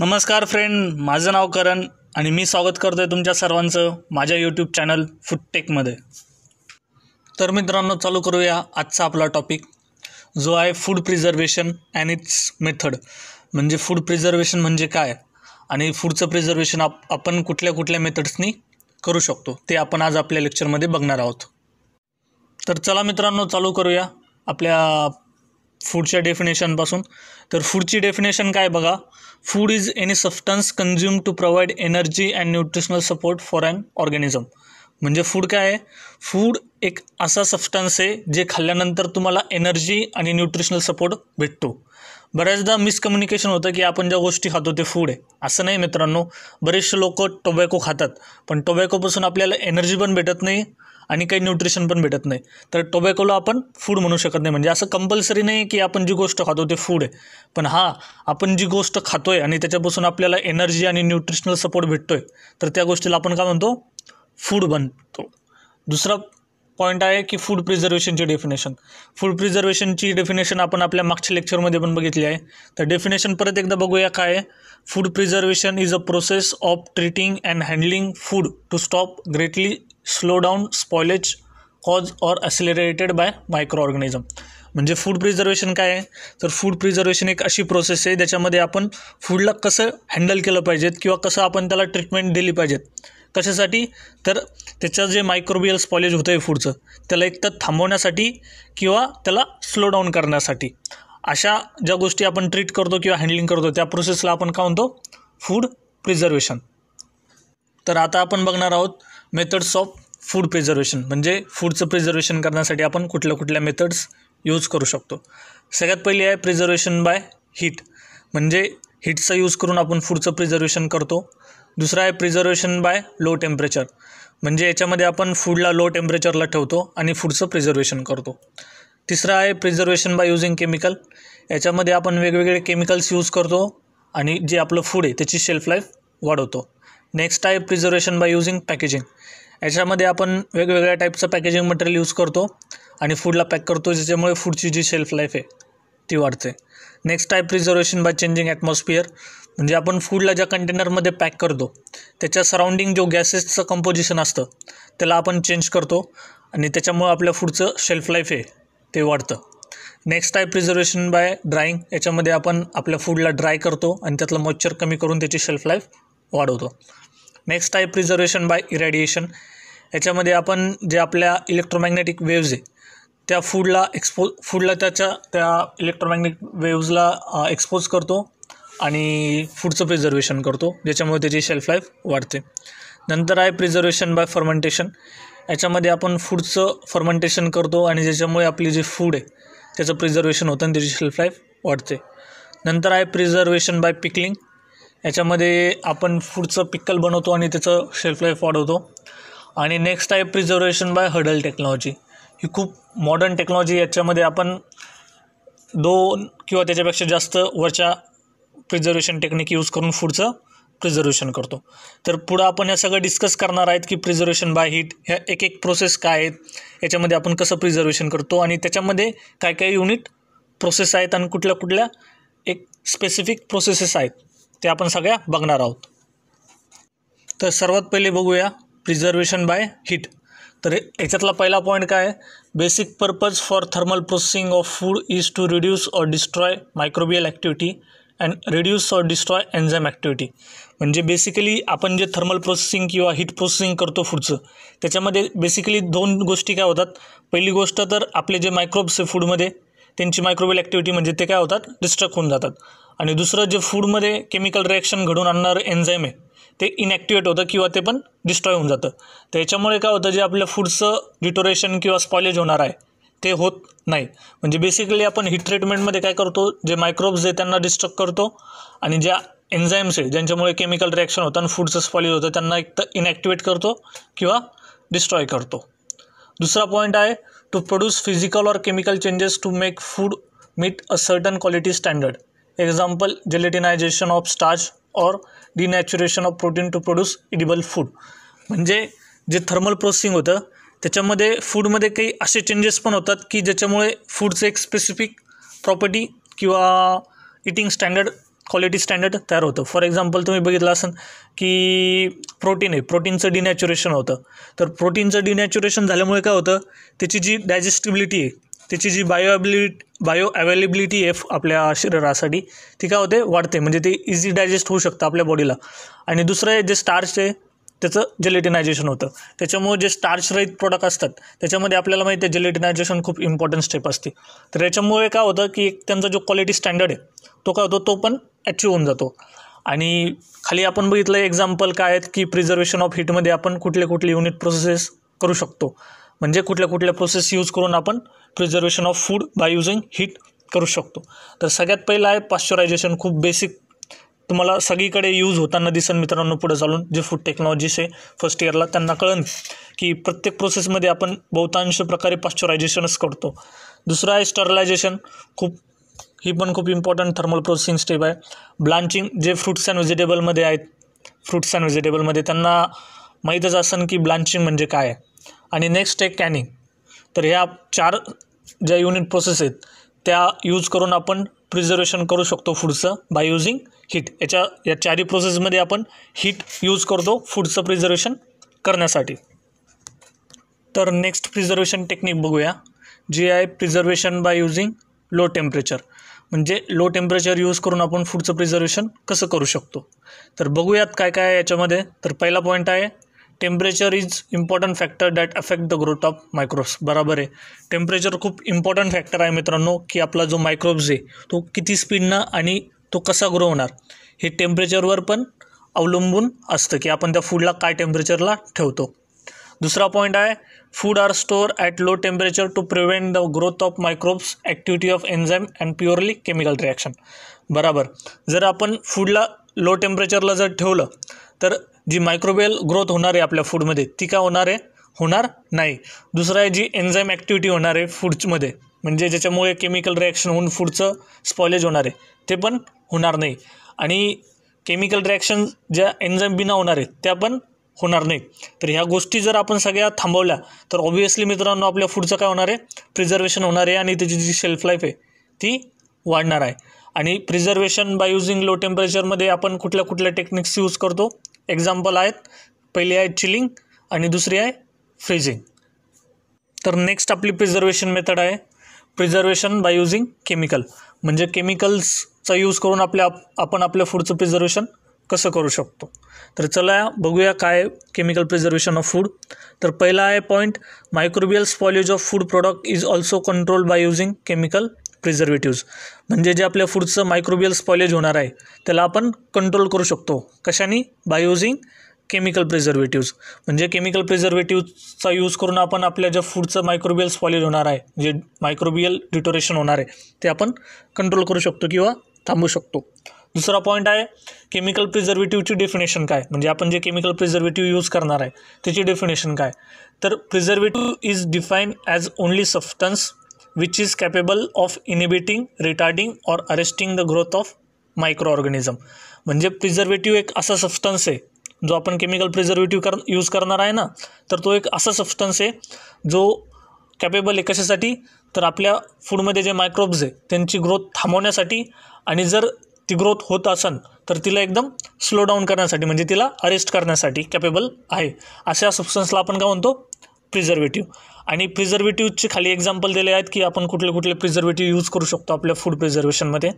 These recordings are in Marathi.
नमस्कार फ्रेंड माझं नाव करण आणि मी स्वागत करतो आहे तुमच्या सर्वांचं माझ्या यूट्यूब चॅनल फूडटेकमध्ये तर मित्रांनो चालू करूया आजचा आपला टॉपिक जो आहे food preservation and its method म्हणजे फूड प्रिझर्वेशन म्हणजे काय आणि फूडचं प्रिझर्वेशन आप आपण कुठल्या कुठल्या मेथड्सनी करू शकतो ते आपण आज आपल्या लेक्चरमध्ये बघणार आहोत तर चला मित्रांनो चालू करूया आपल्या फूडच्या डेफिनेशनपासून तर फूडची डेफिनेशन काय बघा food is any substance consume to provide energy and nutritional support for and organism म्हणजे फूड काय आहे फूड एक असा सबस्टन्स आहे जे खाल्ल्यानंतर तुम्हाला एनर्जी आणि न्यूट्रिशनल सपोर्ट भेटतो बऱ्याचदा मिसकम्युनिकेशन होतं की आपण ज्या गोष्टी खातो ते फूड आहे असं नाही मित्रांनो बरेचसे लोक टोबॅको खातात पण टोबॅकोपासून आपल्याला एनर्जी पण भेटत नाही आणि काही न्यूट्रिशन पण भेटत नाही तर टोबॅकोला आपण फूड म्हणू शकत नाही म्हणजे असं कंपल्सरी नाही की आपण जी गोष्ट खातो ते फूड आहे पण हां आपण जी गोष्ट खातो आहे आणि त्याच्यापासून आपल्याला एनर्जी आणि न्यूट्रिशनल सपोर्ट भेटतो आहे तर त्या गोष्टीला आपण काय म्हणतो फूड बनतो दुसरा पॉईंट आहे की फूड प्रिझर्वेशनची डेफिनेशन फूड प्रिझर्वेशनची डेफिनेशन आपण आपल्या मागच्या लेक्चरमध्ये पण बघितली आहे तर डेफिनेशन परत एकदा बघूया काय आहे food preservation is a process of treating and handling food to stop greatly slow down spoilage cause or accelerated by micro organism म्हणजे फूड प्रिझर्वेशन काय आहे तर फूड प्रिझर्वेशन एक अशी प्रोसेस आहे ज्याच्यामध्ये आपण फूडला कसं हँडल केलं पाहिजेत किंवा कसं आपण त्याला ट्रीटमेंट दिली पाहिजेत कशासाठी तर त्याचं जे मायक्रोबियल स्पॉलेज होतं आहे फूडचं त्याला एक तर थांबवण्यासाठी किंवा त्याला स्लो डाऊन करण्यासाठी अशा ज्या गोष्टी आपण ट्रीट करतो किंवा हँडलिंग करतो त्या प्रोसेसला आपण काय म्हणतो फूड प्रिझर्वेशन तर आता आपण बघणार आहोत मेथड्स ऑफ फूड प्रिझर्वेशन म्हणजे फूडचं प्रिझर्वेशन करण्यासाठी आपण कुठल्या कुठल्या मेथड्स यूज करू शकतो सगळ्यात पहिली आहे प्रिझर्वेशन बाय हीट म्हणजे हीटचा यूज करून आपण फूडचं प्रिझर्वेशन करतो दुसरं आहे प्रिझर्वेशन बाय लो टेम्परेचर म्हणजे याच्यामध्ये आपण फूडला लो टेम्परेचरला ठेवतो आणि फूडचं प्रिझर्वेशन करतो तिसरं आहे प्रिझर्वेशन बाय यूजिंग केमिकल याच्यामध्ये आपण वेगवेगळे केमिकल्स यूज करतो आणि जे आपलं फूड आहे त्याची शेल्फ लाईफ वाढवतो next type preservation by using packaging याच्यामध्ये आपण वेगवेगळ्या टाईपचं पॅकेजिंग मटेरियल यूज करतो आणि फूडला पॅक करतो ज्याच्यामुळे फूडची जी शेल्फ लाईफ आहे ती वाढते next type preservation by changing atmosphere म्हणजे आपण फूडला ज्या कंटेनरमध्ये पॅक करतो त्याच्या सराउंडिंग जो गॅसेसचं कंपोजिशन असतं त्याला आपण चेंज करतो आणि त्याच्यामुळं आपल्या फूडचं शेल्फ लाईफ आहे ते वाढतं next type preservation by drying याच्यामध्ये आपण आपल्या फूडला ड्राय करतो आणि त्यातलं मॉइश्चर कमी करून त्याची शेल्फ लाईफ वाढवतो नेक्स्ट आहे प्रिझर्वेशन बाय इरॅडिएशन याच्यामध्ये आपण जे आपल्या इलेक्ट्रोमॅग्नेटिक वेव्ज आहे त्या फूडला एक्सपो फूडला त्याच्या त्या इलेक्ट्रोमॅग्नेटिक वेव्जला एक्सपोज करतो आणि फूडचं प्रिझर्वेशन करतो ज्याच्यामुळे त्याची शेल्फ लाईफ वाढते नंतर आहे प्रिझर्वेशन बाय फर्मेंटेशन याच्यामध्ये आपण फूडचं फर्मेंटेशन करतो आणि ज्याच्यामुळे आपली जी फूड आहे त्याचं प्रिझर्वेशन होतं आणि त्याची शेल्फ लाईफ वाढते नंतर आहे प्रिझर्वेशन बाय पिकलिंग याच्यामध्ये आपण फूडचं पिक्कल बनवतो आणि त्याचं शेल्फ लाईफ वाढवतो आणि नेक्स्ट आहे प्रिझर्वेशन बाय हडल टेक्नॉलॉजी ही खूप मॉडर्न टेक्नॉलॉजी याच्यामध्ये आपण दोन किंवा त्याच्यापेक्षा जास्त वरच्या प्रिझर्वेशन टेक्निक यूज करून फूडचं प्रिझर्वेशन करतो तर पुढं आपण या सगळं डिस्कस करणार आहेत की प्रिझर्वेशन बाय हीट ह्या एक एक प्रोसेस काय आहेत याच्यामध्ये आपण कसं प्रिझर्वेशन करतो आणि त्याच्यामध्ये काय काय युनिट प्रोसेस आहेत आणि कुठल्या कुठल्या एक स्पेसिफिक प्रोसेसेस आहेत ते आपण सगळ्या बघणार आहोत तर सर्वात पहिले बघूया प्रिझर्वेशन बाय हीट तर याच्यातला पहिला पॉईंट काय आहे basic purpose for thermal processing of food is to reduce or destroy microbial activity and reduce or destroy enzyme activity म्हणजे बेसिकली आपण जे थर्मल प्रोसेसिंग किंवा हीट प्रोसेसिंग करतो फूडचं त्याच्यामध्ये बेसिकली दोन गोष्टी काय होतात पहिली गोष्ट तर आपले जे मायक्रोब्स आहे फूडमध्ये त्यांची मायक्रोबियल ॲक्टिव्हिटी म्हणजे ते काय होतात डिस्ट्रक्ट होऊन जातात आणि दुसरं जे फूडमध्ये केमिकल रिॲक्शन घडून आणणारं एन्झाईम आहे ते इनॅक्टिवेट होतं किंवा ते पण डिस्ट्रॉय होऊन जातं त्याच्यामुळे काय होतं जे आपल्या फूडचं डिटोरेशन किंवा स्पॉलेज होणार आहे ते होत नाही म्हणजे बेसिकली आपण हिट ट्रीटमेंटमध्ये काय करतो जे मायक्रोब्स आहे त्यांना डिस्ट्रक्ट करतो आणि ज्या एन्झाईम्स आहे ज्यांच्यामुळे केमिकल रिॲक्शन होतं आणि फूडचं स्पॉलेज होतं त्यांना एक तर इनॅक्टिवेट करतो किंवा डिस्ट्रॉय करतो दुसरा पॉईंट आहे to produce physical or chemical changes to make food meet a certain quality standard example gelatinisation of starch or denaturation of protein to produce edible food म्हणजे जे थर्मल प्रोसेसिंग होतं त्याच्यामध्ये फूडमध्ये काही असे चेंजेस पण होतात की ज्याच्यामुळे फूडचं एक स्पेसिफिक प्रॉपर्टी किंवा इटिंग स्टँडर्ड क्वालिटी स्टँडर्ड तयार होतं फॉर एक्झाम्पल तुम्ही बघितलं असेल की प्रोटीन आहे प्रोटीनचं डिनॅच्युरेशन होतं तर प्रोटीनचं डिनॅच्युरेशन झाल्यामुळे काय होतं त्याची जी डायजेस्टिबिलिटी आहे त्याची जी बायो बायो अवेलेबिलिटी एफ आपल्या शरीरासाठी ती काय होते वाढते म्हणजे ते इझी डायजेस्ट होऊ शकतं आपल्या बॉडीला आणि दुसरं आहे जे स्टार्च आहे त्याचं जेलेटिनायझेशन होतं त्याच्यामुळे जे स्टार्च रहित प्रोडक्ट असतात त्याच्यामध्ये आपल्याला माहिती आहे जेलेटिनायझेशन खूप इम्पॉर्टंट स्टेप असते तर याच्यामुळे काय होतं की एक त्यांचा जो क्वालिटी स्टँडर्ड आहे तो काय होतो तो पण अचीव होऊन जातो आणि खाली आपण बघितलं एक्झाम्पल काय आहेत की प्रिझर्वेशन ऑफ हिटमध्ये आपण कुठले कुठले युनिट प्रोसेसेस करू शकतो म्हणजे कुठल्या कुठल्या प्रोसेस यूज करून आपण preservation of food by using heat करू शकतो तर सगळ्यात पहिलं आहे पाश्चरायझेशन खूप बेसिक तुम्हाला सगळीकडे यूज होताना दिसन मित्रांनो पुढे चालून जे फूड टेक्नॉलॉजीस आहे फर्स्ट इयरला त्यांना कळन की प्रत्येक प्रोसेसमध्ये आपण बहुतांश प्रकारे पाश्चरायझेशनच करतो दुसरं आहे स्टरलायझेशन खूप ही पण खूप इम्पॉर्टंट थर्मल प्रोसेसिंग स्टेप आहे ब्लांचिंग जे फ्रुट्स अँड व्हेजिटेबलमध्ये आहेत फ्रुट्स अँड व्हेजिटेबलमध्ये त्यांना माहीतच असेल की ब्लांचिंग म्हणजे काय आहे आणि नेक्स्ट आहे कॅनिंग तर ह्या चार ज्या युनिट प्रोसेस आहेत त्या यूज करून आपण प्रिझर्वेशन करू शकतो फूडचं बाय यूजिंग हीट याच्या या चारी प्रोसेसमध्ये आपण हीट यूज करतो फूडचं प्रिझर्वेशन करण्यासाठी तर नेक्स्ट प्रिझर्वेशन टेक्निक बघूया जी आहे preservation by using low temperature म्हणजे लो टेम्परेचर यूज करून आपण फूडचं प्रिझर्वेशन कसं करू शकतो तर बघूयात काय काय याच्यामध्ये तर पहिला पॉईंट आहे temperature is important factor that affect the growth of microbes बराबर आहे टेम्परेचर खूप इम्पॉर्टंट फॅक्टर आहे मित्रांनो की आपला जो मायक्रोब्स आहे तो किती स्पीडनं आणि तो कसा ग्रो होणार हे टेम्परेचरवर पण अवलंबून असतं की आपण त्या फूडला काय टेम्परेचरला ठेवतो दुसरा पॉईंट आहे food are store at low temperature to prevent the growth of microbes activity of enzyme and purely chemical reaction बराबर जर आपण फूडला लो टेम्परेचरला जर ठेवलं तर जी मायक्रोबेल ग्रोथ होणार आहे आपल्या फूडमध्ये ती काय होणार आहे होणार नाही दुसरं आहे जी एन्झाईम ॲक्टिव्हिटी होणार आहे फूडमध्ये म्हणजे ज्याच्यामुळे केमिकल रिॲक्शन होऊन फूडचं स्पॉलेज होणार आहे ते पण होणार नाही आणि केमिकल रिॲक्शन ज्या एन्झाईम बिना होणार आहेत त्या पण होणार नाही तर ह्या गोष्टी जर आपण सगळ्या थांबवल्या तर ऑब्व्हियसली मित्रांनो आपल्या फूडचं काय होणार आहे प्रिझर्वेशन होणार आहे आणि त्याची जी शेल्फ लाईफ आहे ती वाढणार आहे आणि प्रिझर्वेशन बाय युझिंग लो टेम्परेचरमध्ये आपण कुठल्या कुठल्या टेक्निक्स यूज करतो एक्झाम्पल आहेत पहिली आहे चिलिंग आणि दुसरी आहे फ्रीजिंग तर नेक्स्ट आपली प्रिझर्वेशन मेथड आहे प्रिझर्वेशन बाय युझिंग केमिकल म्हणजे केमिकल्सचा यूज करून आपल्या आपण आपल्या फूडचं प्रिझर्वेशन कसं करू शकतो तर चला बघूया काय केमिकल प्रिझर्वेशन ऑफ फूड तर पहिला आहे point microbial spoilage of food product is also control by using chemical preservatives म्हणजे जे आपल्या फूडचं मायक्रोबियल स्पॉलेज होणार आहे त्याला आपण कंट्रोल करू शकतो कशाने बाय युझिंग केमिकल प्रिझर्वेटिव्ज म्हणजे केमिकल प्रिझर्वेटिव्जचा यूज करून आपण आपल्या ज्या फूडचं मायक्रोबियल स्पॉलेज होणार आहे जे मायक्रोबियल डिटोरेशन होणार आहे ते आपण कंट्रोल करू शकतो किंवा थांबू शकतो दुसरा पॉईंट आहे केमिकल प्रिझर्वेटिव्हची डेफिनेशन काय म्हणजे आपण जे केमिकल प्रिझर्वेटिव्ह यूज करणार आहे त्याची डेफिनेशन काय तर preservative is define as only substance which is capable of inhibiting, retarding or arresting the growth of organism म्हणजे प्रिझर्वेटिव्ह एक असा सबस्टन्स आहे जो आपण केमिकल प्रिझर्वेटिव्ह कर यूज करणार आहे ना तर तो एक असा सबस्टन्स आहे जो कॅपेबल आहे कशासाठी तर आपल्या फूडमध्ये जे मायक्रोब्स आहे त्यांची ग्रोथ थांबवण्यासाठी आणि जर ती ग्रोथ होत असन तर तिला एकदम स्लो डाऊन करण्यासाठी म्हणजे तिला अरेस्ट करण्यासाठी कॅपेबल आहे अशा सबस्टन्सला आपण काय म्हणतो प्रिझर्वेटिव्ह आणि प्रिझर्वेटिव्हचे खाली एक्झाम्पल दिले आहेत की आपण कुठले कुठले प्रिझर्वेटिव्ह यूज करू शकतो आपल्या फूड प्रिझर्वेशनमध्ये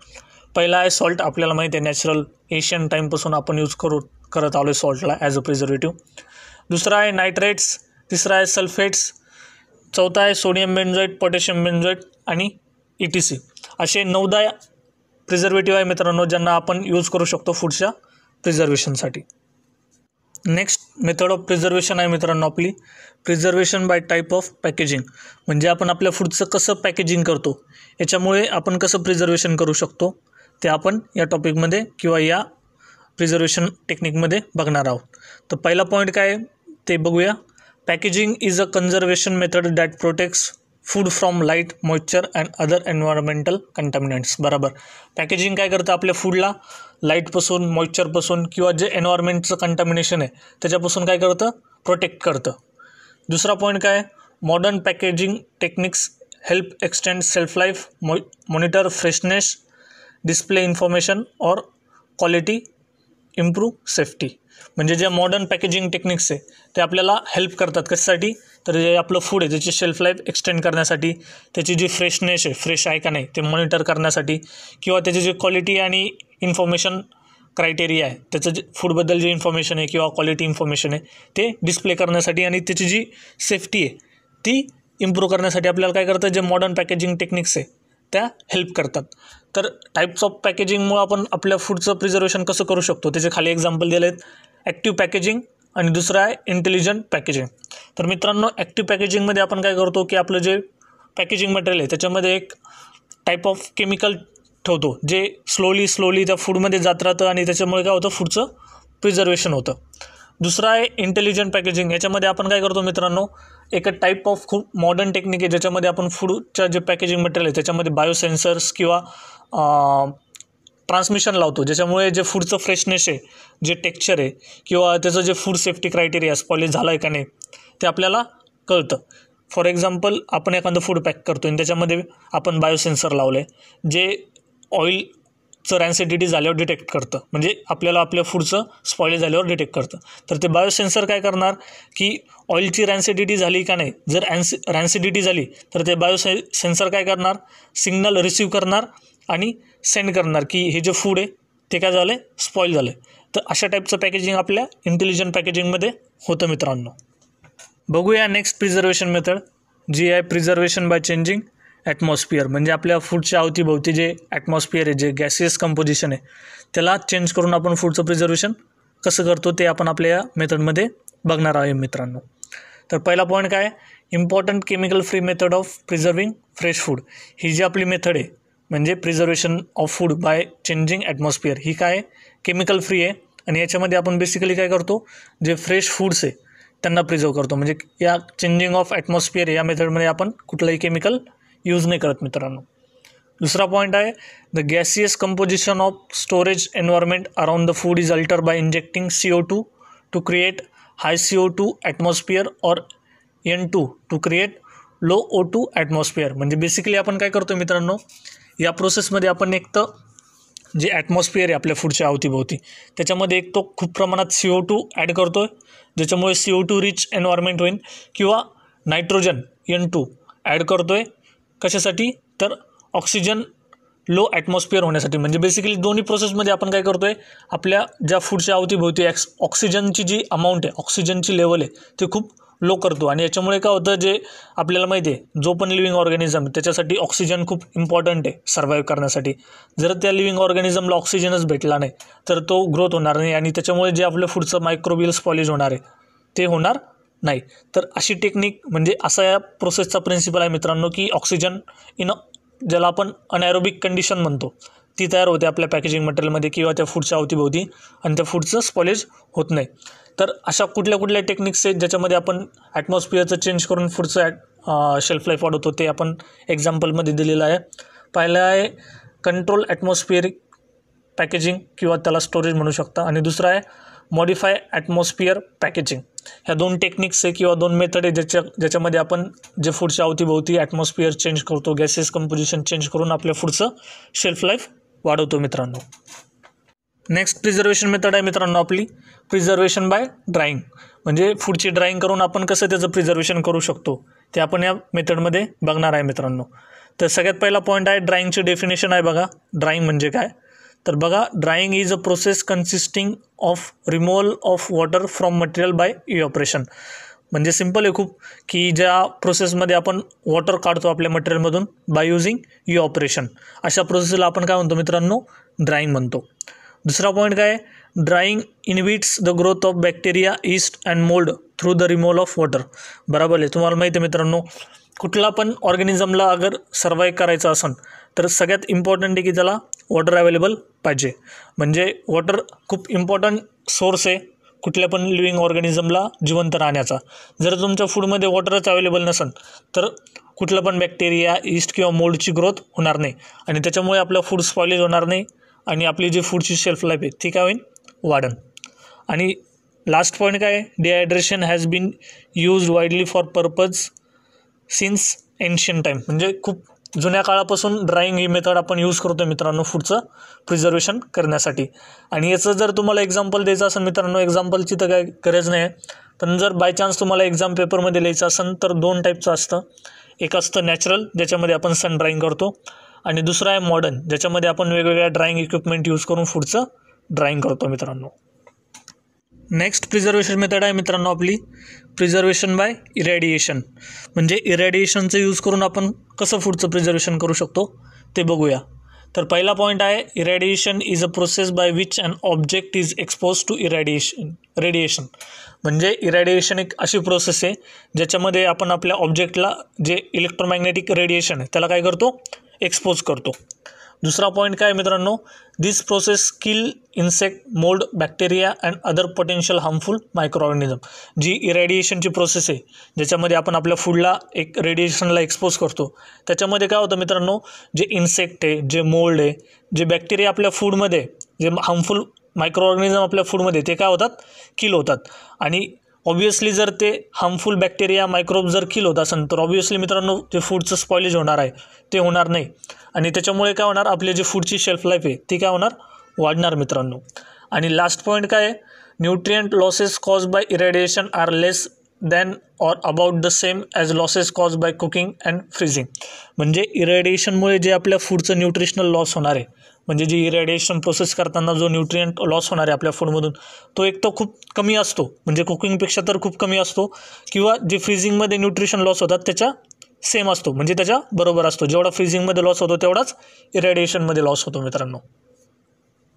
पहिला आहे सॉल्ट आपल्याला माहिती आहे नॅचरल एशियन टाईमपासून आपण यूज करू करत आलो आहे सॉल्टला ॲज अ प्रिझर्वेटिव्ह दुसरा आहे नायट्रेट्स तिसरा आहे सल्फेट्स चौथा आहे सोडियम बेन्झॉईट पोटॅशियम बेन्झॉईट आणि ई टी सी असे नऊदा प्रिझर्वेटिव्ह आहे मित्रांनो ज्यांना आपण यूज करू शकतो फूडच्या प्रिझर्वेशनसाठी नेक्स्ट मेथड ऑफ प्रिझर्वेशन आहे मित्रांनो आपली preservation by type of packaging म्हणजे आपण आपल्या फूडचं कसं पॅकेजिंग करतो याच्यामुळे आपण कसं प्रिझर्वेशन करू शकतो ते आपण या टॉपिकमध्ये किंवा या प्रिझर्वेशन टेक्निकमध्ये बघणार आहोत तर पहिला पॉईंट काय ते बघूया packaging is a conservation method that protects food from light moisture and other environmental contaminants बरोबर पॅकेजिंग काय करतं आपल्या फूडला लाईटपासून मॉइश्चरपासून किंवा जे एन्व्हायरमेंटचं कंटॅमिनेशन आहे त्याच्यापासून काय करतं प्रोटेक्ट करतं दुसरा पॉईंट काय modern packaging techniques help extend shelf life मॉ monitor freshness display information or quality improve safety म्हणजे ज्या मॉडर्न पॅकेजिंग टेक्निक्स आहे ते आपल्याला हेल्प करतात कशासाठी तर जे आपलं फूड आहे त्याची शेल्फ लाईफ एक्सटेंड करण्यासाठी त्याची जी फ्रेशनेस आहे फ्रेश आहे का नाही ते मॉनिटर करण्यासाठी किंवा त्याची जी क्वालिटी आणि इन्फॉर्मेशन क्रायटेरिया आहे त्याचं जे फूडबद्दल जे इन्फॉर्मेशन आहे किंवा क्वालिटी इन्फॉर्मेशन आहे ते डिस्प्ले करण्यासाठी आणि त्याची जी सेफ्टी आहे ती इम्प्रूव्ह करण्यासाठी आपल्याला काय करतं जे मॉडर्न पॅकेजिंग टेक्निक्स आहे त्या हेल्प करतात तर टाईप्स ऑफ पॅकेजिंगमुळं आपण आपल्या फूडचं प्रिझर्वेशन कसं करू शकतो त्याचे खाली एक्झाम्पल दिले आहेत ॲक्टिव्ह पॅकेजिंग आणि दुसरं आहे इंटेलिजंट पॅकेजिंग तर मित्रांनो ॲक्टिव्ह पॅकेजिंगमध्ये आपण काय करतो की आपलं जे पॅकेजिंग मटेरियल आहे त्याच्यामध्ये एक टाईप ऑफ केमिकल ठेवतो जे स्लोली स्लोली त्या फूडमध्ये जात राहतं आणि त्याच्यामुळे काय होतं फूडचं प्रिझर्वेशन होतं दुसरा आहे इंटेलिजंट पॅकेजिंग याच्यामध्ये आपण काय करतो मित्रांनो एक टाईप ऑफ खूप मॉडर्न टेक्निक आहे ज्याच्यामध्ये आपण फूडच्या जे पॅकेजिंग मटेरियल आहे त्याच्यामध्ये बायोसेन्सर्स किंवा ट्रान्समिशन लावतो ज्याच्यामुळे जे फूडचं फ्रेशनेस आहे जे टेक्स्चर आहे किंवा त्याचं जे फूड सेफ्टी क्रायटेरिया पॉलिस झालं आहे का नाही ते आपल्याला कळतं फॉर एक्झाम्पल आपण एखादं फूड पॅक करतो आणि त्याच्यामध्ये आपण बायोसेन्सर लावले जे ऑइलचं रॅन्सिडिटी झाल्यावर डिटेक्ट करतं म्हणजे आपल्याला आपल्या फूडचं स्पॉइल झाल्यावर डिटेक्ट करतं तर ते बायोसेन्सर काय करणार की ऑइलची रॅन्सिडिटी झाली का नाही जर ॲन्सि रॅन्सिडिटी झाली तर ते बायोसे सेन्सर काय करणार सिग्नल रिसीव करणार आणि सेंड करणार की हे जे फूड आहे ते काय झालं आहे स्पॉइल झालं आहे तर अशा टाईपचं पॅकेजिंग आपल्या इंटेलिजंट पॅकेजिंगमध्ये होतं मित्रांनो बघूया नेक्स्ट प्रिझर्वेशन मेथड जी आहे प्रिझर्वेशन बाय चेंजिंग ॲटमॉस्फिअर म्हणजे आपल्या फूडच्या अवतीभोवती जे ॲटमॉस्फिअर आहे जे गॅसियस कंपोजिशन आहे त्याला चेंज करून आपण फूडचं प्रिझर्वेशन कसं करतो ते आपण आपल्या या मेथडमध्ये बघणार आहे मित्रांनो तर पहिला पॉईंट काय important chemical free method of preserving fresh food ही जी आपली मेथड आहे म्हणजे preservation of food by changing atmosphere ही काय केमिकल फ्री आहे आणि याच्यामध्ये आपण बेसिकली काय करतो जे फ्रेश फूड्स आहे त्यांना प्रिझर्व करतो म्हणजे या चेंजिंग ऑफ ॲटमॉस्फिअर या मेथडमध्ये आपण कुठलंही केमिकल यूज नाही करत मित्रांनो दुसरा पॉईंट आहे the gaseous composition of storage environment around the food is alter by injecting C O two to create high C O two atmosphere or N two to create low O two atmosphere म्हणजे बेसिकली आपण काय करतो मित्रांनो या प्रोसेसमध्ये आपण एक तर जे ॲटमॉस्फिअर आहे आपल्या फूडच्या अवतीभोवती त्याच्यामध्ये एक तो खूप प्रमाणात सी ओ टू ॲड करतो आहे ज्याच्यामुळे C O two rich environment होईल किंवा नायट्रोजन एन टू ॲड करतो आहे कशासाठी तर ऑक्सिजन लो ॲटमॉस्फिअर होण्यासाठी म्हणजे बेसिकली दोन्ही प्रोसेसमध्ये आपण काय करतो आहे आपल्या ज्या फूडच्या अवतीभोवती ॲक्स ऑक्सिजनची जी अमाऊंट आहे ऑक्सिजनची लेवल आहे ते खूप लो करतो आणि याच्यामुळे काय होतं जे आपल्याला माहिती आहे जो पण लिव्हिंग ऑर्गॅनिझम त्याच्यासाठी ऑक्सिजन खूप इम्पॉर्टंट आहे सर्वाईव्ह करण्यासाठी जर त्या लिव्हिंग ऑर्गॅनिझमला ऑक्सिजनच भेटला नाही तर तो ग्रोथ होणार नाही आणि त्याच्यामुळे जे आपलं फूडचं मायक्रोबिल्स पॉलिज होणार आहे ते होणार नाही तर अशी टेक्निक म्हणजे असा या प्रोसेसचा प्रिन्सिपल आहे मित्रांनो की ऑक्सिजन इन ज्याला आपण अनॅरोबिक कंडिशन म्हणतो ती तयार होते आपल्या पॅकेजिंग मटेरियलमध्ये किंवा त्या फूडच्या अवतीभोवती आणि त्या फूडचं स्पॉलेज होत नाही तर अशा कुठल्या कुठल्या टेक्निक्स आहेत ज्याच्यामध्ये आपण ॲटमॉस्फिअरचं चेंज करून फूडचं ॲट शेल्फ लाईफ वाढवतो ते आपण एक्झाम्पलमध्ये दिलेलं आहे पहिलं आहे कंट्रोल ॲटमॉस्फिअरिक पॅकेजिंग किंवा त्याला स्टोरेज म्हणू शकता आणि दुसरं आहे मॉडिफाय ॲटमॉस्फियर पॅकेजिंग ह्या दोन टेक्निक्स आहे किंवा दोन मेथड आहे ज्याच्या ज्याच्यामध्ये आपण जे फूडच्या अवतीभोवती ॲटमॉस्फियर चेंज करतो गॅसेस कंपोजिशन चेंज करून आपल्या फूडचं शेल्फ लाईफ वाढवतो मित्रांनो नेक्स्ट प्रिझर्वेशन मेथड आहे मित्रांनो आपली प्रिझर्वेशन बाय ड्राइंग म्हणजे फूडची ड्राईंग करून आपण कसं त्याचं प्रिझर्वेशन करू शकतो ते आपण या मेथडमध्ये बघणार आहे मित्रांनो तर सगळ्यात पहिला पॉईंट आहे ड्राइंगची डेफिनेशन आहे बघा ड्राइंग म्हणजे काय तर बघा drying is a process consisting of removal of water from material by operation म्हणजे सिम्पल आहे खूप की ज्या प्रोसेसमध्ये आपण वॉटर काढतो आपल्या मटेरियलमधून बाय युझिंग यू ऑपरेशन अशा प्रोसेसला आपण काय म्हणतो मित्रांनो ड्राइंग म्हणतो दुसरा पॉईंट काय आहे drying inhibits the growth of bacteria yeast and mold through the removal of water बरोबर आहे तुम्हाला माहिती आहे मित्रांनो कुठला पण ऑर्गॅनिझमला अगर सर्वाईव्ह करायचं असेल तर सगळ्यात इम्पॉर्टंट आहे की त्याला वॉटर अवेलेबल पाहिजे म्हणजे वॉटर खूप इम्पॉर्टंट सोर्स आहे कुठल्या पण लिव्हिंग ऑर्गॅनिझमला जिवंत राहण्याचा जर तुमच्या फूडमध्ये वॉटरच अवेलेबल नसेल तर कुठलं पण बॅक्टेरिया इस्ट किंवा मोल्डची ग्रोथ होणार नाही आणि त्याच्यामुळे आपलं फूड स्पॉइलेज होणार नाही आणि आपली जी फूडची शेल्फ लाईफ आहे ती काय होईल वाढन आणि लास्ट पॉईंट काय dehydration has been use widely for purpose since ancient time म्हणजे खूप जुन्या काळापासून ड्राईंग ही मेथड आपण यूज करतो मित्रांनो फूडचं प्रिझर्वेशन करण्यासाठी आणि याचं जर तुम्हाला एक्झाम्पल द्यायचं असेल मित्रांनो एक्झाम्पलची तर काय गरज नाही पण जर बाय चान्स तुम्हाला एक्झाम पेपरमध्ये लिहायचं असेल तर दोन टाईपचं असतं एक असतं नॅचरल ज्याच्यामध्ये आपण सन ड्राईंग करतो आणि दुसरं आहे मॉडर्न ज्याच्यामध्ये आपण वेगवेगळ्या ड्राइंग इक्विपमेंट यूज करून फूडचं ड्राईंग करतो मित्रांनो नेक्स्ट प्रिझर्वेशन मेथड आहे मित्रांनो आपली प्रिझर्वेशन बाय इरॅडिएशन म्हणजे इरॅडिएशनचं यूज करून आपण कसं फूडचं प्रिझर्वेशन करू शकतो ते बघूया तर पहिला पॉईंट आहे irradiation is a process by which and object is expose to irradiation radiation म्हणजे इरॅडिएशन एक अशी प्रोसेस आहे ज्याच्यामध्ये आपण आपल्या ऑब्जेक्टला जे इलेक्ट्रोमॅग्नेटिक रेडिएशन आहे त्याला काय करतो एक्सपोज करतो दुसरा पॉईंट काय मित्रांनो this process kill insect mold bacteria and other potential harmful micro जी इरेडिएशनची प्रोसेस आहे ज्याच्यामध्ये आपण आपल्या फूडला एक रेडिएशनला एक्सपोज करतो त्याच्यामध्ये काय होतं मित्रांनो जे इन्सेक्ट आहे जे मोल्ड आहे जे बॅक्टेरिया आपल्या फूडमध्ये जे हार्मफुल मायक्रोऑर्गनिझम आपल्या फूडमध्ये ते काय होतात किल होतात आणि ऑब्वियसली जर ते हार्मफुल बॅक्टेरिया मायक्रोब जर किल होत असेल तर ऑब्विस्ली मित्रांनो ते फूडचं स्पॉइलेज होणार आहे ते होणार नाही आणि त्याच्यामुळे काय होणार आपली जी फूडची शेल्फ लाईफ आहे ती काय होणार वाढणार मित्रांनो आणि लास्ट पॉईंट काय आहे nutrient losses cause by irradiation are less than or about the same as losses cause by cooking and freezing म्हणजे इरेडिएशनमुळे जे आपल्या फूडचं न्यूट्रिशनल लॉस होणार आहे म्हणजे जी इरॅडिएशन प्रोसेस करताना जो न्यूट्रियंट लॉस होणार आहे आपल्या फूडमधून तो एक तर खूप कमी असतो म्हणजे कुकिंगपेक्षा तर खूप कमी असतो किंवा जे फ्रीजिंगमध्ये न्यूट्रिशन लॉस होतात त्याच्या सेम असतो म्हणजे त्याच्या बरोबर असतो जेवढा फ्रीजिंगमध्ये लॉस होतो तेवढाच इरॅडिएशनमध्ये लॉस होतो मित्रांनो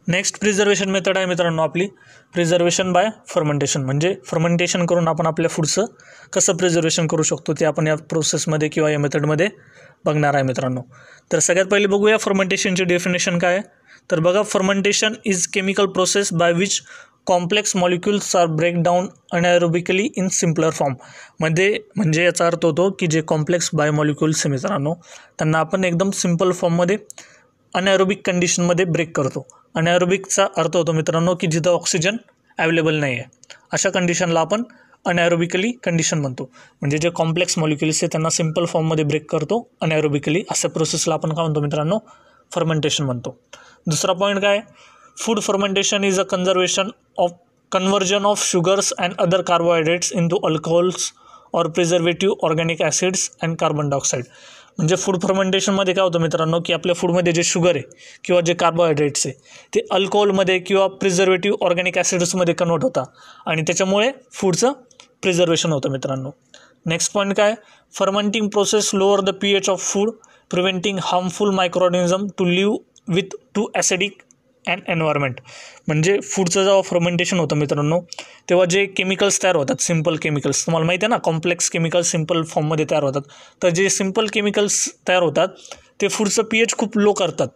नेक्स्ट प्रिझर्वेशन मेथड आहे मित्रांनो आपली प्रिझर्वेशन बाय फर्मेंटेशन म्हणजे फर्मेंटेशन करून आपण आपल्या फूडचं कसं प्रिझर्वेशन करू शकतो ते आपण या प्रोसेसमध्ये किंवा या मेथडमध्ये बघणार आहे मित्रांनो तर सगळ्यात पहिले बघूया फर्मेंटेशनची डेफिनेशन काय आहे तर बघा fermentation is chemical process by which complex molecules are break down anaerobically in simpler form मध्ये म्हणजे याचा अर्थ होतो की जे कॉम्प्लेक्स बायोमॉलिक्युल्स आहे मित्रांनो त्यांना आपण एकदम सिम्पल फॉर्ममध्ये अनॅरोबिक कंडिशनमध्ये ब्रेक करतो अनॅरोबिकचा अर्थ होतो मित्रांनो की जिथं ऑक्सिजन अवेलेबल नाही आहे अशा कंडिशनला आपण अनॅरोबिकली कंडिशन म्हणतो म्हणजे जे कॉम्प्लेक्स मॉलिक्युल्स आहे त्यांना सिम्पल फॉर्ममध्ये ब्रेक करतो अनॅरोबिकली अशा प्रोसेसला आपण काय म्हणतो मित्रांनो फर्मेंटेशन म्हणतो दुसरा पॉईंट काय food fermentation is a conservation of conversion of sugars and other carbohydrates into alcohols or preservative organic acids and carbon dioxide म्हणजे फूड फर्मेंटेशनमध्ये काय होतं मित्रांनो की आपल्या फूडमध्ये जे शुगर आहे किंवा जे कार्बोहायड्रेट्स आहे ते अल्कोहोलमध्ये किंवा प्रिझर्वेटिव्ह ऑर्गॅनिक ॲसिड्समध्ये कन्वर्ट होता आणि त्याच्यामुळे फूडचं प्रिझर्वेशन होतं मित्रांनो नेक्स्ट पॉईंट काय fermenting process lower the P H of food preventing harmful microorganism to live with to acidic and environment म्हणजे फूडचं जेव्हा फर्मेंटेशन होतं मित्रांनो तेव्हा जे केमिकल्स तयार होतात सिम्पल केमिकल्स तुम्हाला माहिती आहे ना कॉम्प्लेक्स केमिकल्स सिम्पल फॉर्ममध्ये तयार होतात तर जे सिम्पल केमिकल्स तयार होतात ते फूडचं पी एच खूप लो करतात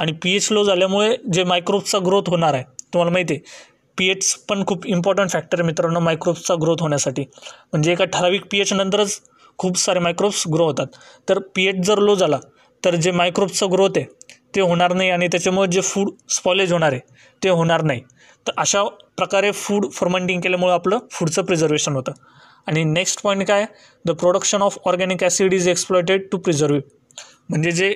आणि पी एच लो झाल्यामुळे जे मायक्रोब्सचा ग्रोथ होणार आहे तुम्हाला माहिती आहे पी एच पण खूप इम्पॉर्टंट फॅक्टर आहे मित्रांनो मायक्रोब्सचा ग्रोथ होण्यासाठी म्हणजे एका ठराविक पी एच नंतरच खूप सारे मायक्रोब्स ग्रो होतात तर पी एच जर लो झाला तर जे मायक्रोब्सचा ग्रोथ आहे ते होणार नाही आणि त्याच्यामुळे जे फूड स्पॉलेज होणार आहे ते होणार नाही तर अशा प्रकारे फूड फर्मंटिंग केल्यामुळे आपलं फूडचं प्रिझर्वेशन होतं आणि नेक्स्ट पॉईंट काय the production of organic acid is exploited to preserve म्हणजे जे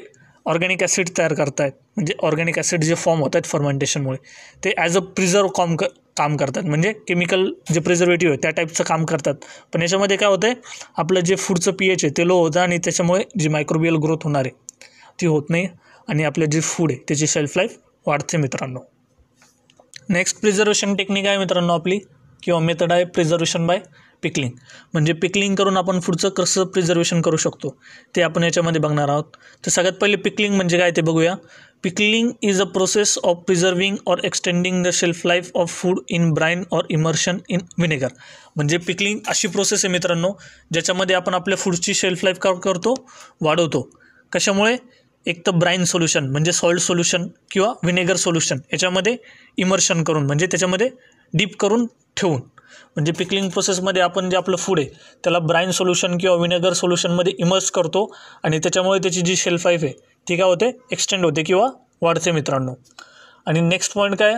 ऑर्गॅनिक ॲसिड तयार आहेत म्हणजे ऑर्गॅनिक ॲसिड जे फॉर्म होत आहेत फर्मेंटेशनमुळे ते ॲज अ प्रिझर्व कॉम क काम करतात म्हणजे केमिकल जे प्रिझर्वेटिव्ह आहे त्या टाईपचं काम करतात पण याच्यामध्ये काय होतं आहे आपलं जे फूडचं पी एच आहे ते लो होतं आणि त्याच्यामुळे जी मायक्रोबियल ग्रोथ होणार आहे ती होत नाही आणि आपलं जे फूड आहे त्याची शेल्फ लाईफ वाढते मित्रांनो नेक्स्ट प्रिझर्वेशन टेक्निक आहे मित्रांनो आपली किंवा मेथड आहे प्रिझर्वेशन बाय पिकलिंग म्हणजे पिकलिंग करून आपण पुढचं कसं प्रिझर्वेशन करू शकतो ते आपण याच्यामध्ये बघणार आहोत तर सगळ्यात पहिले पिकलिंग म्हणजे काय ते बघूया pickling is a process of preserving or extending the shelf life of food in brine or immersion in vinegar म्हणजे पिकलिंग अशी प्रोसेस आहे मित्रांनो ज्याच्यामध्ये आपण आपल्या फूडची शेल्फ लाईफ करतो वाढवतो कशामुळे एक तर ब्राईन सोल्युशन म्हणजे सॉल्ट सोल्युशन किंवा व्हिनेगर सोल्युशन याच्यामध्ये इमर्शन करून म्हणजे त्याच्यामध्ये डीप करून ठेवून म्हणजे पिकलिंग प्रोसेसमध्ये आपण जे आपलं फूड आहे त्याला ब्राईन सोल्युशन किंवा विनेगर सोल्युशनमध्ये इमर्स करतो आणि त्याच्यामुळे त्याची जी शेल्फ लाइफ आहे ती काय होते एक्सटेंड होते किंवा वाढते मित्रांनो आणि नेक्स्ट पॉईंट काय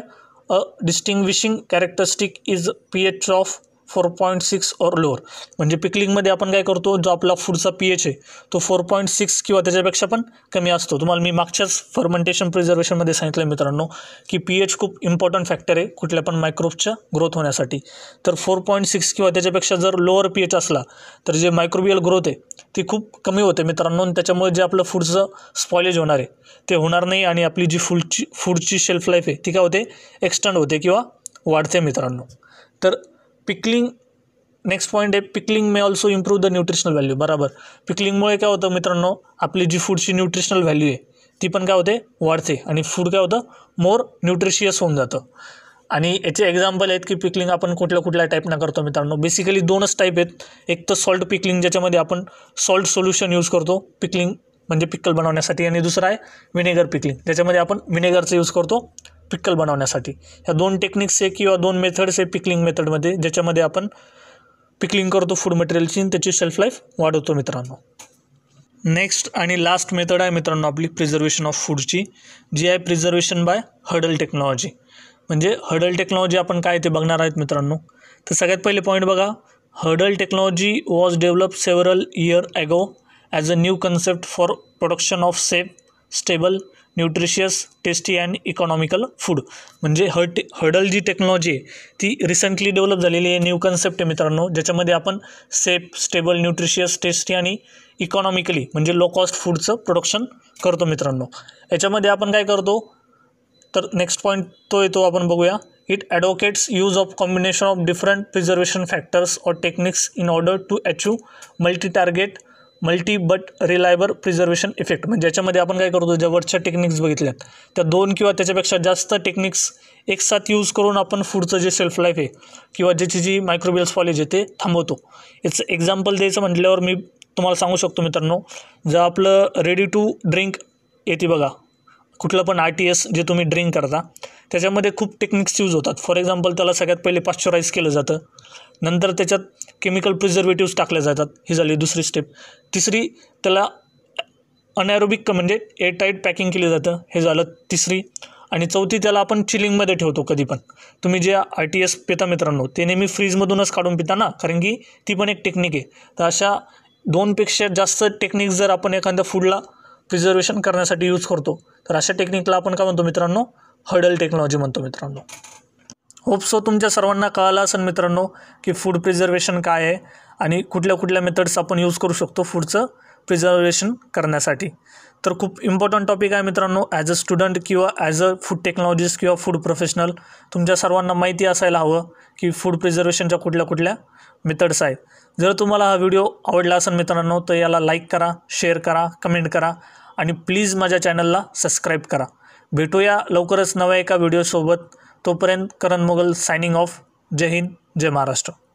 a distinguishing characteristic is pH of four point six or lower म्हणजे पिकलिंगमध्ये आपण काय करतो जो आपला फूडचा पी एच आहे तो फोर पॉईंट सिक्स किंवा त्याच्यापेक्षा पण कमी असतो तुम्हाला मी मागच्याच फर्मेंटेशन प्रिझर्वेशनमध्ये सांगितलं मित्रांनो की पी एच खूप इम्पॉर्टंट फॅक्टर आहे कुठल्या पण मायक्रोबच्या ग्रोथ होण्यासाठी तर फोर पॉईंट सिक्स किंवा त्याच्यापेक्षा जर लोअर पी एच असला तर जे मायक्रोबियल ग्रोथ आहे ती खूप कमी होते मित्रांनो त्याच्यामुळे जे आपलं फूडचं स्पॉयलेज होणार आहे ते होणार नाही आणि आपली जी फूडची फूडची शेल्फ लाईफ आहे ती काय होते एक्सटेंड होते किंवा वाढते मित्रांनो तर पिकलिंग नेक्स्ट पॉईंट आहे pickling may also improve the nutritional value बराबर पिकलिंगमुळे काय होतं मित्रांनो आपली जी फूडची न्यूट्रिशनल व्हॅल्यू आहे ती पण काय होते वाढते आणि फूड काय होतं मोर न्यूट्रिशियस होऊन जातं आणि याचे एक्झाम्पल आहेत की पिकलिंग आपण कुठल्या कुठल्या टाईपनं करतो मित्रांनो बेसिकली दोनच टाईप आहेत एक तर सॉल्ट पिकलिंग ज्याच्यामध्ये आपण सॉल्ट सोल्युशन यूज करतो पिकलिंग म्हणजे पिकल बनवण्यासाठी आणि दुसरा आहे विनेगर पिकलिंग ज्याच्यामध्ये आपण विनेगरचा यूज करतो पिकल बनवण्यासाठी ह्या दोन टेक्निक्स आहे किंवा दोन मेथड्स आहे पिकलिंग मेथडमध्ये ज्याच्यामध्ये आपण पिकलिंग करतो फूड मटेरियलची त्याची शेल्फ लाईफ वाढवतो मित्रांनो नेक्स्ट आणि लास्ट मेथड आहे मित्रांनो आपली प्रिझर्वेशन ऑफ फूडची जी आहे प्रिझर्वेशन बाय हडल टेक्नॉलॉजी म्हणजे हडल टेक्नॉलॉजी आपण काय ते बघणार आहेत मित्रांनो तर सगळ्यात पहिले पॉईंट बघा hurdle technology was develop several year ago as a new concept for production of safe stable nutritious tasty and economical food म्हणजे हट हर्डल जी टेक्नॉलॉजी आहे ती रिसेंटली डेव्हलप झालेली आहे न्यू कन्सेप्ट आहे मित्रांनो ज्याच्यामध्ये आपण सेफ स्टेबल न्यूट्रिशियस टेस्टी आणि इकॉनॉमिकली म्हणजे लो कॉस्ट फूडचं प्रोडक्शन करतो मित्रांनो याच्यामध्ये आपण काय करतो तर नेक्स्ट पॉईंट तो येतो आपण बघूया it advocates use of combination of different preservation factors or techniques in order to achieve multi target multi but reliable preservation effect म्हणजे याच्यामध्ये आपण काय करतो ज्या वरच्या टेक्निक्स बघितल्यात त्या दोन किंवा त्याच्यापेक्षा जास्त टेक्निक्स एकसाथ यूज करून आपण फूडचं जे सेल्फ लाईफ आहे किंवा ज्याची जी मायक्रोबेल्स फॉलेज आहे ते थांबवतो याचं एक्झाम्पल द्यायचं म्हटल्यावर मी तुम्हाला सांगू शकतो मित्रांनो जर आपलं रेडी टू ड्रिंक येते बघा कुठलं पण आर टी एस जे तुम्ही ड्रिंक करता त्याच्यामध्ये खूप टेक्निक्स यूज होतात फॉर एक्झाम्पल त्याला सगळ्यात पहिले पाश्चराईज केलं जातं नंतर त्याच्यात केमिकल प्रिझर्वेटिव्स टाकले जातात ही झाली दुसरी स्टेप तिसरी त्याला अनॅरोबिक म्हणजे एअरटाईट पॅकिंग केलं जातं हे झालं तिसरी आणि चौथी त्याला आपण चिलिंगमध्ये ठेवतो कधी पण तुम्ही जे आर टी एस पिता मित्रांनो ते नेहमी फ्रीजमधूनच काढून पिता ना कारण की ती पण एक टेक्निक आहे तर अशा दोनपेक्षा जास्त टेक्निक जर आपण एखाद्या फूडला प्रिझर्वेशन करण्यासाठी यूज करतो तर अशा टेक्निकला आपण काय म्हणतो मित्रांनो हडल टेक्नॉलॉजी म्हणतो मित्रांनो होप सो तुमच्या सर्वांना कळालं असेल मित्रांनो की फूड प्रिझर्वेशन काय आहे आणि कुठल्या कुठल्या मेथड्स आपण यूज करू शकतो फूडचं प्रिझर्वेशन करण्यासाठी तर खूप इम्पॉर्टंट टॉपिक आहे मित्रांनो ॲज अ स्टुडंट किंवा ॲज अ फूड टेक्नॉलॉजिस्ट किंवा फूड प्रोफेशनल तुमच्या सर्वांना माहिती असायला हवं की फूड प्रिझर्वेशनच्या कुठल्या कुठल्या मेथड्स आहेत जर तुम्हाला हा व्हिडिओ आवडला असेल मित्रांनो तर याला लाईक करा शेअर करा कमेंट करा आणि प्लीज माझ्या चॅनलला सबस्क्राईब करा भेटूया लवकरच नव्या एका व्हिडिओसोबत तोपर्यंत करण मुगल सायनिंग ऑफ जय हिंद जय महाराष्ट्र